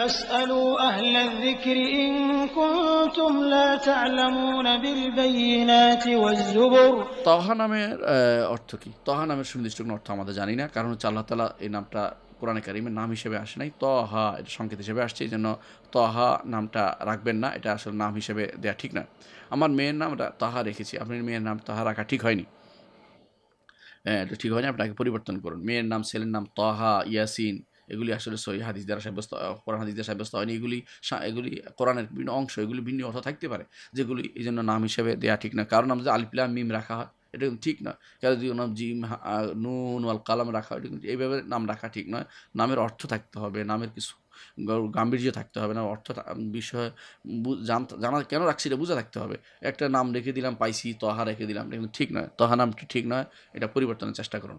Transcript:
তহা নামের অর্থ কি তহা নামের সুনির্দিষ্ট কোনো অর্থ আমাদের জানি না কারণ হচ্ছে আল্লাহ তালা এই নামটা কোরআনে কারিমের নাম হিসেবে আসে নাই তহা এটা সংকেত হিসেবে আসছে এই জন্য তহা নামটা রাখবেন না এটা আসলে নাম হিসেবে দেওয়া ঠিক না আমার মেয়ের নাম তাহা রেখেছি আপনার মেয়ের নাম তাহা রাখা ঠিক হয়নি হ্যাঁ এটা ঠিক হয়নি আপনাকে পরিবর্তন করুন মেয়ের নাম ছেলের নাম তহা ইয়াসিন এগুলি আসলে সহি হাদিস দ্বারা সাব্যস্ত কোরআন হাদিস দ্বারা সাব্যস্ত হয়নি এগুলি এগুলি কোরআনের বিভিন্ন অংশ এগুলি ভিন্ন অর্থ থাকতে পারে যেগুলি এই জন্য নাম হিসেবে দেওয়া ঠিক না কারণ যে আলিপ্লা মিম রাখা হয় এটা কিন্তু ঠিক নয় কেন যদি নাম জিম নুন ওয়াল কালাম রাখা এটা কিন্তু এইভাবে নাম রাখা ঠিক নয় নামের অর্থ থাকতে হবে নামের কিছু গাম্ভীর্য থাকতে হবে না অর্থ বিষয়ে জানা কেন রাখছি এটা বুঝে থাকতে হবে একটা নাম রেখে দিলাম পাইসি তহা রেখে দিলাম এটা কিন্তু ঠিক নয় তহা নামটি ঠিক নয় এটা পরিবর্তনের চেষ্টা করুন